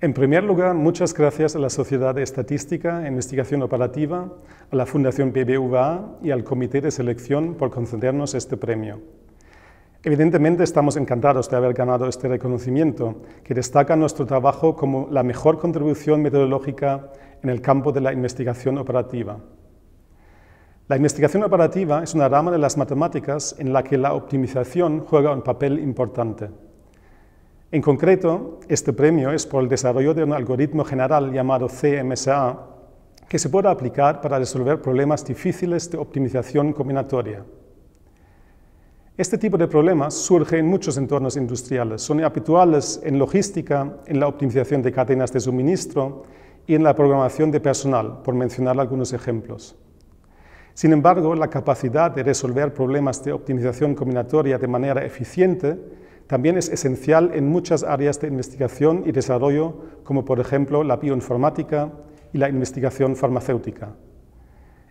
En primer lugar, muchas gracias a la Sociedad de Estadística e Investigación Operativa, a la Fundación BBVA y al Comité de Selección por concedernos este premio. Evidentemente estamos encantados de haber ganado este reconocimiento, que destaca nuestro trabajo como la mejor contribución metodológica en el campo de la investigación operativa. La investigación operativa es una rama de las matemáticas en la que la optimización juega un papel importante. En concreto, este premio es por el desarrollo de un algoritmo general llamado CMSA que se puede aplicar para resolver problemas difíciles de optimización combinatoria. Este tipo de problemas surge en muchos entornos industriales. Son habituales en logística, en la optimización de cadenas de suministro y en la programación de personal, por mencionar algunos ejemplos. Sin embargo, la capacidad de resolver problemas de optimización combinatoria de manera eficiente también es esencial en muchas áreas de investigación y desarrollo, como por ejemplo la bioinformática y la investigación farmacéutica.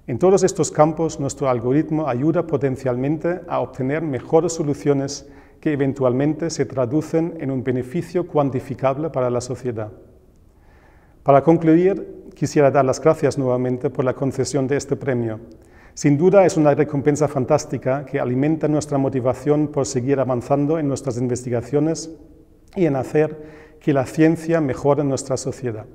En todos estos campos, nuestro algoritmo ayuda potencialmente a obtener mejores soluciones que eventualmente se traducen en un beneficio cuantificable para la sociedad. Para concluir, quisiera dar las gracias nuevamente por la concesión de este premio sin duda es una recompensa fantástica que alimenta nuestra motivación por seguir avanzando en nuestras investigaciones y en hacer que la ciencia mejore nuestra sociedad.